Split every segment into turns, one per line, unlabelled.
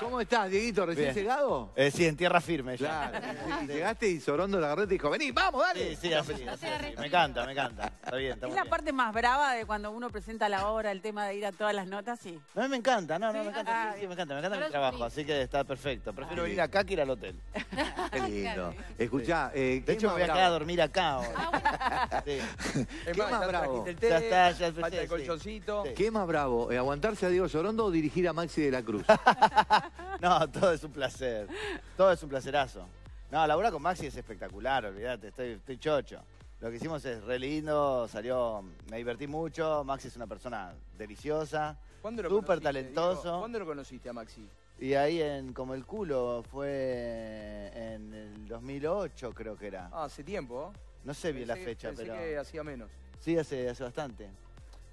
¿Cómo estás, Dieguito? ¿Recién llegado? Eh, sí, en tierra firme ya. Llegaste y Sorondo la agarró y te dijo, vení, vamos, dale. Sí, sí, así, así, Me encanta, me encanta. Está bien, está Es la
parte más brava de cuando uno presenta la obra, el tema de ir a todas las notas, sí.
No, a mí me encanta, no, no, me encanta, ah, sí, sí, me encanta, me encanta mi trabajo, así que está perfecto. Prefiero ah, venir acá que ir al hotel.
Qué lindo. Escuchá, eh, De hecho, me voy a quedar a dormir acá ahora.
Sí. ¿Qué más bravo? está, eh, Ya está, ya está. el colchoncito.
¿Qué más bravo, aguantarse a Diego Sorondo o dirigir a Maxi de la Cruz? no, todo es un placer. Todo es un
placerazo. No, la laburar con Maxi es espectacular, olvídate, estoy, estoy chocho. Lo que hicimos es re lindo, salió, me divertí mucho. Maxi es una persona deliciosa, súper
talentoso. ¿Cuándo lo conociste a Maxi?
Y ahí en Como el culo fue en el 2008 creo que era.
Ah, hace tiempo.
No sé bien la fecha, pero... que hacía menos. Sí, hace, hace bastante.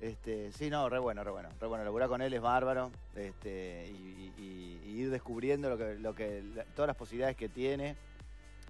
Este, sí, no, re bueno, re bueno. Re bueno, laburar con él es bárbaro. Este, y, ir descubriendo lo que, lo que, todas las posibilidades que tiene.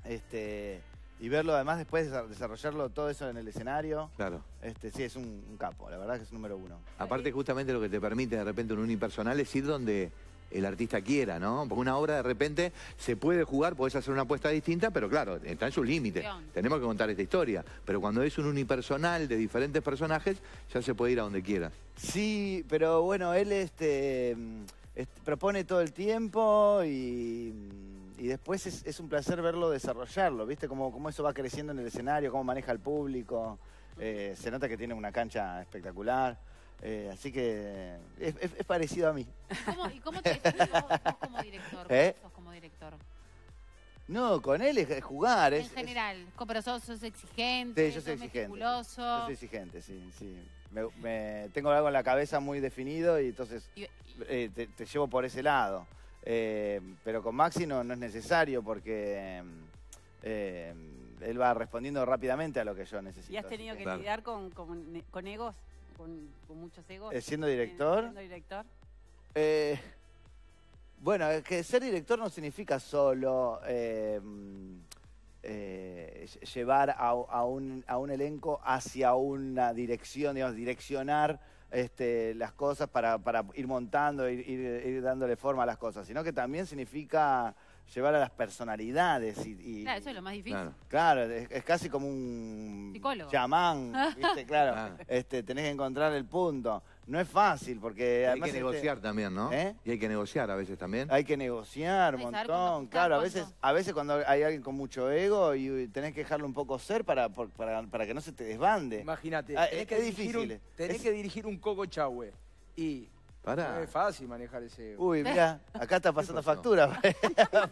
Este, y verlo además después desarrollarlo todo eso en el escenario. Claro. Este, sí, es un, capo, la verdad que es número uno.
Aparte, justamente lo que te permite de repente un unipersonal es ir donde el artista quiera, ¿no? Porque una obra de repente se puede jugar, podés hacer una apuesta distinta, pero claro, está en su límite, Tenemos que contar esta historia. Pero cuando es un unipersonal de diferentes personajes, ya se puede ir a donde quiera.
Sí, pero bueno, él este, mm, propone todo el tiempo y, mm, después es, un placer verlo desarrollarlo, ¿viste? Cómo, cómo eso va creciendo en el escenario, cómo maneja al público. Eh, se nota que tiene una cancha espectacular. Eh, así que eh, es, parecido a mí. ¿Y cómo te ¿Eh? vos, como director? No, con él es jugar. En
general, pero sos, exigente, soy exigente. Yo soy
exigente, sí, Me, tengo algo en la cabeza muy definido y entonces te, llevo por ese lado. pero con Maxi no, es necesario porque él va respondiendo rápidamente a lo que yo necesito. ¿Y has tenido que lidiar
con, con egos? con, muchos egos. Eh, eh, ¿Siendo director? director.
Eh, bueno, que ser director no significa solo llevar a, un, a, un, elenco hacia una dirección, digamos, direccionar este, las cosas para, para ir montando, ir, dándole forma a las cosas, sino que también significa llevar a las personalidades. Y,
claro, eso es lo más difícil.
Claro, es, casi como un Psicólogo. chamán, ¿viste? Claro, Este, tenés que encontrar el punto. No es fácil porque Hay que este, negociar también, ¿no? ¿Eh? Y hay que negociar
a veces también. Hay que
negociar un montón, claro. A veces, a veces cuando hay alguien con mucho ego y tenés que dejarlo un poco ser para, para, para que no se te desbande.
Imagínate. Ah, es, que es difícil. tenés que dirigir un coco chahue y es fácil manejar ese Uy, mira,
acá está pasando factura,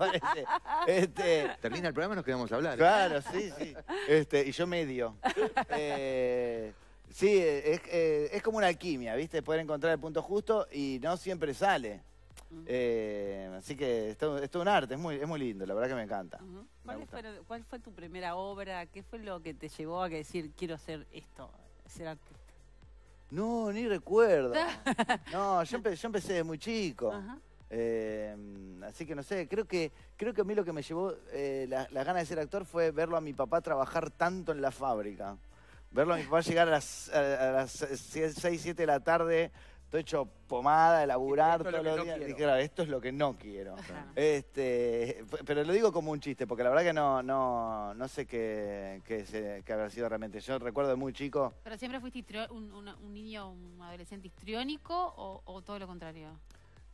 Este... Termina el programa y nos quedamos a hablar. ¿eh? Claro, sí, sí. Este, y yo medio. Eh, sí, eh, es, como una alquimia, ¿viste? Poder encontrar el punto justo y no siempre sale. así que es todo, es un arte, es muy, es muy lindo, la verdad que me encanta.
¿Cuál, fue, ¿Cuál fue tu primera obra? ¿Qué fue lo que te llevó a decir quiero hacer esto, ser artista?
No, ni recuerdo. No, yo, empecé de muy chico. Eh, así que no sé, creo que, creo que a mí lo que me llevó las eh, la ganas de ser actor fue verlo a mi papá trabajar tanto en la fábrica. Verlo a mi papá llegar a las, a las 6, 7 de la tarde he hecho pomada elaborar todos los días. Dije, claro, esto es lo que no quiero. Este, pero lo digo como un chiste, porque la verdad que no, no, no sé qué, habrá sido realmente. Yo recuerdo de muy chico.
¿Pero siempre fuiste un, niño, un adolescente histriónico o, todo lo contrario?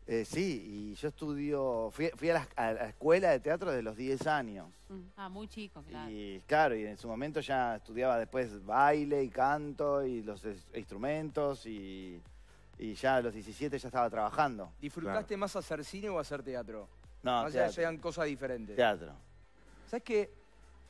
Eh, sí, y yo estudio, fui, a, la, escuela de teatro desde los 10 años.
Mm, ah, muy chico, claro.
Y claro, y en su momento ya estudiaba después baile y canto y los instrumentos y y ya a los 17 ya estaba trabajando. ¿Disfrutaste
más hacer cine o hacer teatro?
No, más teatro. sean
cosas diferentes. Teatro. ¿Sabes qué?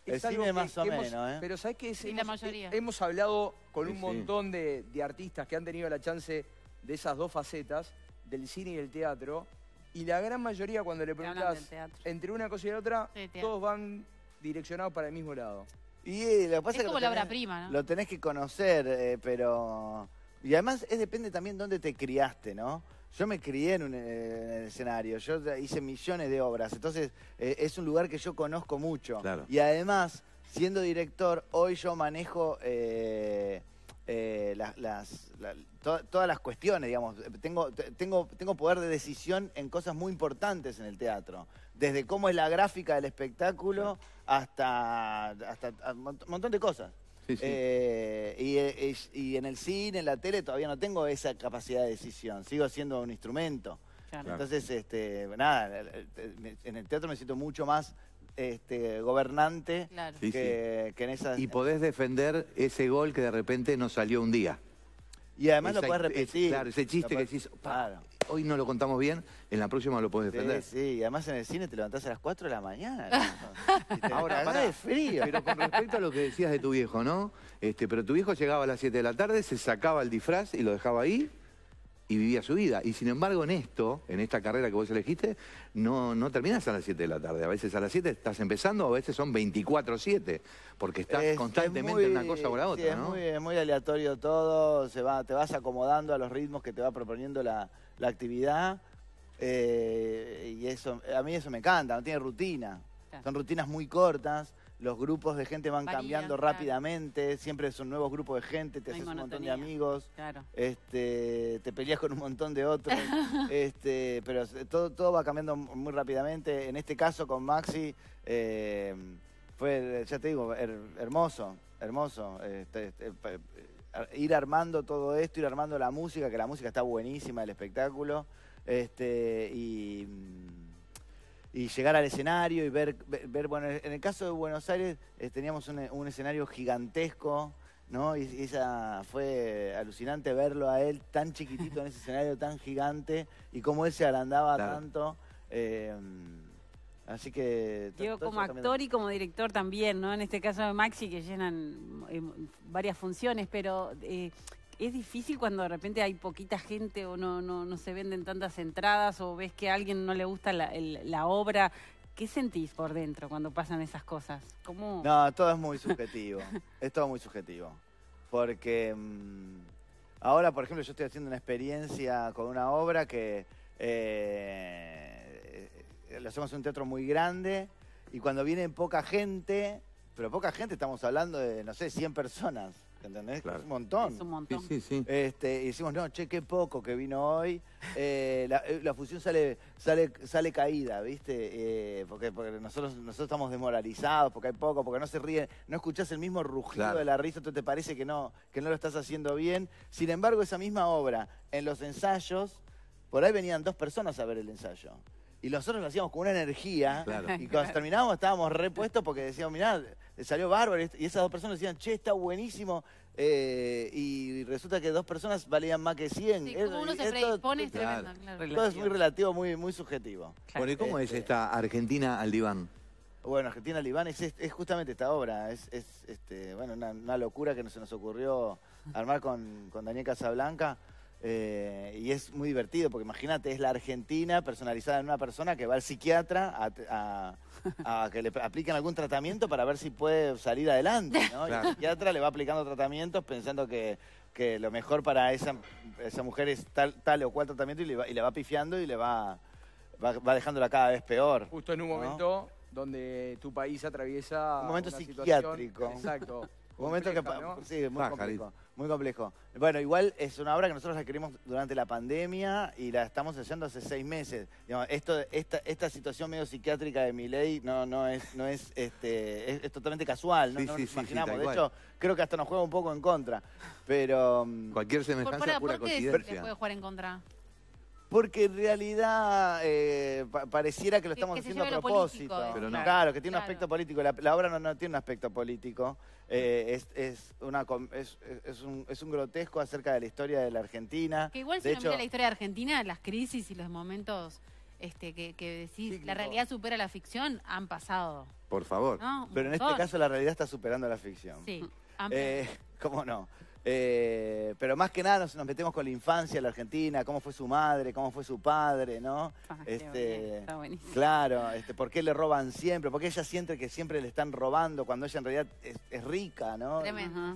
el cine más o menos, ¿eh? Pero ¿sabes qué? la mayoría. Eh, hemos hablado con un montón de, artistas que han tenido la chance de esas dos facetas, del cine y el teatro, y la gran mayoría cuando le preguntas entre una cosa y la otra, todos van direccionados para el mismo lado. Y eh, lo que pasa es, como que la obra prima, ¿no? Lo tenés que
conocer, eh, pero y además es, depende también dónde te criaste, ¿no? Yo me crié en un eh, escenario, yo hice millones de obras, entonces eh, es un lugar que yo conozco mucho. Y además, siendo director, hoy yo manejo eh, las, todas las cuestiones, digamos. Tengo, tengo, tengo poder de decisión en cosas muy importantes en el teatro. Desde cómo es la gráfica del espectáculo hasta, hasta un montón de cosas. Eh, eh, y, en el cine, en la tele, todavía no tengo esa capacidad de decisión. Sigo siendo un instrumento. Entonces, este, nada, eh, en el teatro me siento mucho más este, gobernante que, en esas... Y
podés defender ese gol que de repente no salió un día. Y además lo puedes repetir. claro, ese chiste que decís, hoy no lo contamos bien, en la próxima lo puedes defender. Sí, sí, y además en el cine te levantás a las 4 de la mañana. Ahora, para de frío. Pero con respecto a lo que decías de tu viejo, ¿no? Este, pero tu viejo llegaba a las 7 de la tarde, se sacaba el disfraz y lo dejaba ahí y vivía su vida. Y sin embargo, en esto, en esta carrera que vos elegiste, no, no terminás a las 7 de la tarde. A veces a las 7 estás empezando, a veces son 24-7, porque estás constantemente una cosa o la otra.
es, muy, aleatorio todo, se va, te vas acomodando a los ritmos que te va proponiendo la, actividad. Eh, y eso, a mí eso me encanta, no tiene rutina. Son rutinas muy cortas los grupos de gente van cambiando rápidamente, siempre es un nuevo grupo de gente, te haces un montón de amigos, este, te peleas con un montón de otros, este, pero todo, todo va cambiando muy rápidamente. En este caso con Maxi eh, fue, ya te digo, hermoso, hermoso. Este, este, eh, ir armando todo esto, ir armando la música, que la música está buenísima, el espectáculo, este, y mm, y llegar al escenario y ver, ver, bueno, en el caso de Buenos Aires eh, teníamos un, escenario gigantesco, ¿no? Y, fue alucinante verlo a él tan chiquitito en ese escenario tan gigante y cómo él se agrandaba tanto. Eh, así que... Yo como actor y
como director también, ¿no? En este caso de Maxi, que llenan eh, varias funciones, pero es difícil cuando de repente hay poquita gente o no, no, se venden tantas entradas o ves que a alguien no le gusta la, obra. ¿Qué sentís por dentro cuando pasan esas cosas?
No, todo es muy subjetivo. es todo muy subjetivo. Porque mm, ahora, por ejemplo, yo estoy haciendo una experiencia con una obra que eh, lo hacemos en un teatro muy grande y cuando viene poca gente, pero poca gente, estamos hablando de, no sé, 100 personas ¿Entendés? Es un montón. Es un montón. Sí, sí, Este, y decimos, no, che, qué poco que vino hoy. Eh, eh, la, fusión sale, sale, sale caída, ¿viste? Eh, porque, nosotros, nosotros estamos desmoralizados, porque hay poco, porque no se ríe no escuchás el mismo rugido de la risa, tú te parece que no, que no lo estás haciendo bien. Sin embargo, esa misma obra, en los ensayos, por ahí venían dos personas a ver el ensayo. Y nosotros lo hacíamos con una energía. Y cuando terminábamos estábamos repuestos porque decíamos, mirá, eh, salió bárbaro. Y esas dos personas decían, che, está buenísimo. Eh, y resulta que dos personas valían más que 100. uno se predispone es tremendo, Todo es muy relativo, muy, muy subjetivo.
Bueno, ¿y cómo es este, esta Argentina al diván?
Bueno, Argentina al diván es, justamente esta obra. Es, este, bueno, una, locura que se nos ocurrió armar con, con Daniel Casablanca. Eh, y es muy divertido, porque imagínate, es la Argentina personalizada en una persona que va al psiquiatra a, que le apliquen algún tratamiento para ver si puede salir adelante. ¿no? el psiquiatra le va aplicando tratamientos pensando que, lo mejor para esa, esa mujer es tal, tal o cual tratamiento y le va, y le va pifiando y le va, va, dejándola cada vez peor. Justo en un momento
donde tu país atraviesa. Un momento psiquiátrico. exacto. Un momento que. Sí, muy complejo.
Muy complejo. Bueno, igual es una obra que nosotros escribimos durante la pandemia y la estamos haciendo hace seis meses. esta, situación medio psiquiátrica de Miley no, no, es, no es, este, es, totalmente casual, no, imaginamos. de hecho, creo que hasta nos juega un poco en contra. Pero. Mm, Cualquier semejanza pura ¿por qué puede
jugar en contra?
porque en realidad eh, pareciera que lo estamos haciendo a propósito. Claro, que tiene un aspecto político. La, obra no, tiene un aspecto político. Eh, es, un, grotesco acerca de la historia de la Argentina. Que igual si uno la historia
de Argentina, las crisis y los momentos este, que, decís, la realidad supera la ficción, han pasado.
Por favor. Pero en este caso la realidad está superando la ficción. Sí. Eh, ¿Cómo no? Eh, pero más que nada nos, metemos con la infancia, la Argentina, cómo fue su madre, cómo fue su padre, ¿no? Ah, este, Claro, este, por qué le roban siempre, por qué ella siente que siempre le están robando cuando ella en realidad es, rica, ¿no?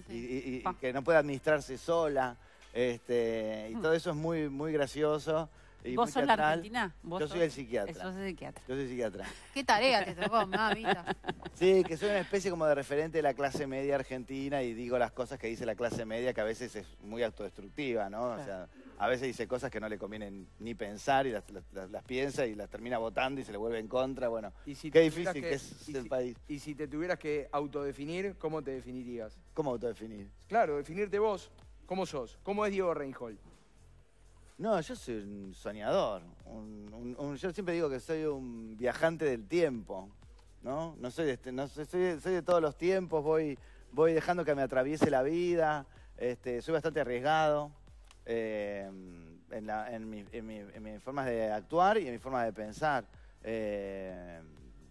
y, y, que no puede administrarse sola. Este, y mm. todo eso es muy, muy gracioso. ¿Vos sos la argentina? Yo soy eh, el psiquiatra.
Yo soy psiquiatra. Qué tarea te tocó, mamita.
Sí, que soy una especie como de referente de la clase media argentina y digo las cosas que dice la clase media que a veces es muy autodestructiva, ¿no? O sea, a veces dice cosas que no le convienen ni pensar y las, piensa y las termina votando y se le vuelve en contra. Bueno, qué difícil que es
el país. Y si te tuvieras que autodefinir, ¿cómo te definirías? ¿Cómo autodefinir? Claro, definirte vos, ¿cómo sos? ¿Cómo es Diego Reinhold?
No, yo soy un soñador. yo siempre digo que soy un viajante del tiempo, ¿no? Este, soy de, todos los tiempos, voy, voy dejando que me atraviese la vida, este, soy bastante arriesgado eh, en, mi, mis formas de actuar y en mis formas de pensar. Eh,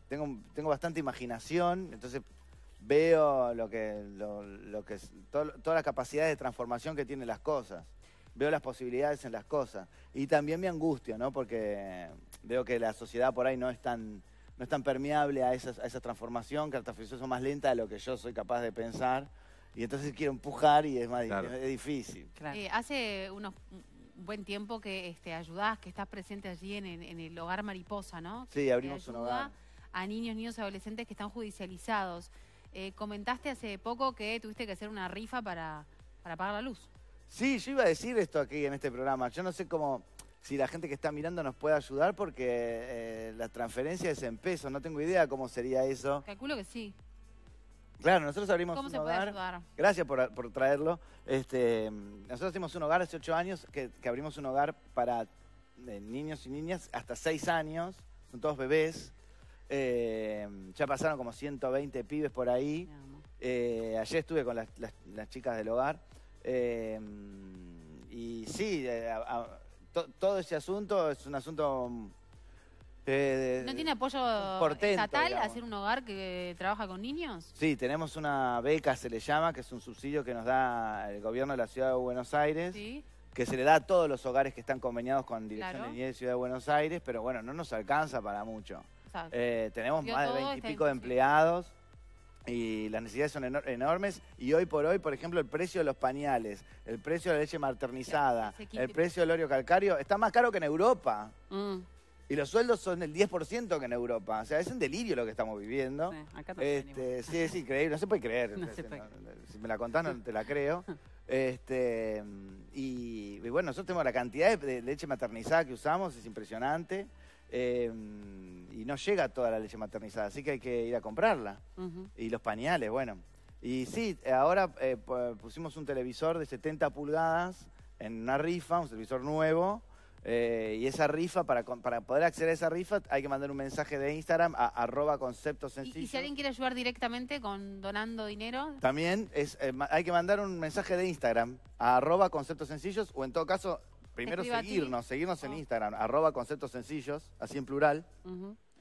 tengo, tengo bastante imaginación, entonces veo lo que, lo, que todas las capacidades de transformación que tienen las cosas veo las posibilidades en las cosas. Y también mi angustia, ¿no? Porque veo que la sociedad por ahí no es tan, no es tan permeable a, a esa transformación, que la más lenta de lo que yo soy capaz de pensar. Y entonces quiero empujar y es más difícil.
Eh, hace unos buen tiempo que este, ayudás, que estás presente allí en, el hogar Mariposa, ¿no? Sí, abrimos un hogar. A niños, niños, adolescentes que están judicializados. Eh, comentaste hace poco que tuviste que hacer una rifa para, para pagar la luz.
Sí, yo iba a decir esto aquí en este programa. Yo no sé cómo, si la gente que está mirando nos puede ayudar porque eh, la transferencia es en pesos. No tengo idea cómo sería eso.
Calculo que sí.
Claro, nosotros abrimos ¿Cómo un ayudar? Gracias por, traerlo. Este, nosotros hicimos un hogar hace ocho años que, abrimos un hogar para eh, niños y niñas hasta seis años. Son todos bebés. Eh, ya pasaron como 120 pibes por ahí. ayer estuve con las, chicas del hogar Em, y sí, eh, todo ese asunto es un asunto... Mm, ¿No tiene
apoyo estatal hacer un hogar que trabaja con niños?
Sí, tenemos una beca, se le llama, que es un subsidio que nos da el gobierno de la Ciudad de Buenos Aires. que se le da a todos los hogares que están conveniados con Dirección de Niñez de Ciudad de Buenos Aires, pero bueno, no nos alcanza para mucho. Eh, tenemos más de 20 y pico de empleados y las necesidades son enormes y hoy por hoy, por ejemplo, el precio de los pañales, el precio de la leche maternizada, el precio del oro calcario, está más caro que en Europa. Mm. Y los sueldos son del 10% que en Europa. O sea, es un delirio lo que estamos viviendo. Sí, este, es increíble, no se puede creer. si me la contás no te la creo. Este, y, bueno, nosotros tenemos la cantidad de leche maternizada que usamos, es impresionante. Em, y no llega toda la leche maternizada, así que hay que ir a comprarla. Y los pañales, bueno. Y sí, ahora eh, pusimos un televisor de 70 pulgadas en una rifa, un televisor nuevo. Eh, y esa rifa, para, para poder acceder a esa rifa, hay que mandar un mensaje de Instagram a arroba conceptos sencillos. ¿Y, si
alguien quiere ayudar directamente con donando dinero?
También eh, hay que mandar un mensaje de Instagram a arroba conceptos sencillos o en todo caso Primero seguirnos, seguirnos en oh. Instagram, arroba conceptos sencillos, así en plural.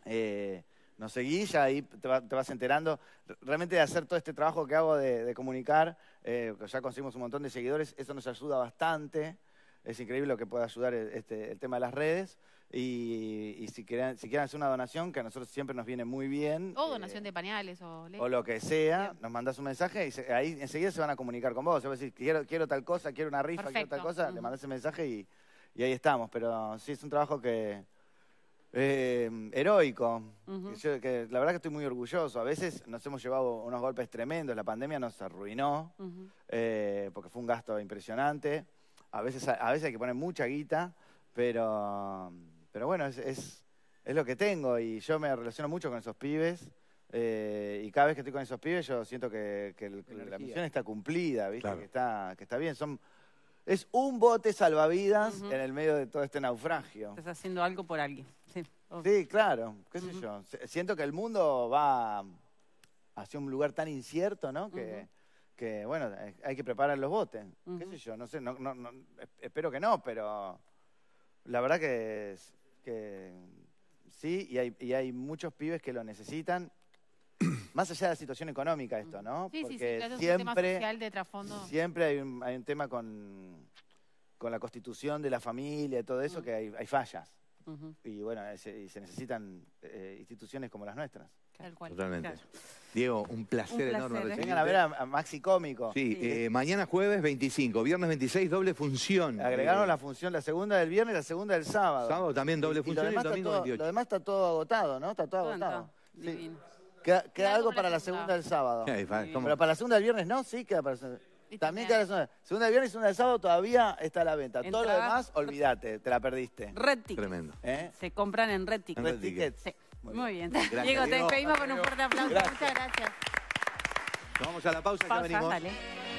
Eh, nos seguís, ya ahí te, vas enterando. Realmente de hacer todo este trabajo que hago de, comunicar, eh, ya conseguimos un montón de seguidores, eso nos ayuda bastante. Es increíble lo que puede ayudar eh, este, el tema de las redes. Y, si, quieren, si quieren hacer una donación, que a nosotros siempre nos viene muy bien.
O eh, donación de pañales o leche. O
lo que sea, nos mandas un mensaje y ahí enseguida se van a comunicar con vos. Se a decir, quiero, quiero tal cosa, quiero una rifa, quiero tal cosa. Le mandas mandás el mensaje y, y ahí estamos. Pero sí, es un trabajo que... Eh, heroico. que la verdad que estoy muy orgulloso. A veces nos hemos llevado unos golpes tremendos. La pandemia nos arruinó eh, porque fue un gasto impresionante. A veces, a veces hay que poner mucha guita, pero pero bueno, es, es, lo que tengo y yo me relaciono mucho con esos pibes. Eh, y cada vez que estoy con esos pibes yo siento que, la misión está cumplida, ¿viste? Que, está, que está bien. Son, es un bote salvavidas en el medio de todo este naufragio. Estás haciendo algo por alguien. Sí, claro, qué sé yo. Siento que el mundo va hacia un lugar tan incierto, ¿no? Que, bueno, hay que preparar los botes. Qué sé yo, no sé, no, no, espero que no, pero la verdad que que sí, y hay, y hay muchos pibes que lo necesitan más allá de la situación económica esto, ¿no? Sí, Porque sí, siempre, un tema social
de trasfondo.
Siempre hay un, hay un tema con, con, la constitución de la familia y todo eso, mm. que hay, hay fallas. Y bueno, eh, se necesitan eh, instituciones como las nuestras.
Totalmente. Diego, un placer, enorme. ¿eh? Vengan a ver a,
Maxi Cómico. Sí, mañana
jueves 25, viernes 26, doble función. Agregaron la
función, la segunda del viernes y la segunda del sábado. Sábado también doble función y, el domingo 28. Lo demás está todo agotado, ¿no? Está todo agotado. Queda, algo para la segunda del sábado. Pero para la segunda del viernes no, sí queda para la segunda también te una. Segunda de viernes y segunda de sábado todavía está a la venta. Todo lo demás, olvídate, te la perdiste. Red Ticket
Tremendo. ¿Eh?
Se compran en
Red Ticket Red Ticket. Sí. Muy bien. Diego, te despedimos con un fuerte aplauso. Muchas gracias.
vamos a la pausa, que venimos.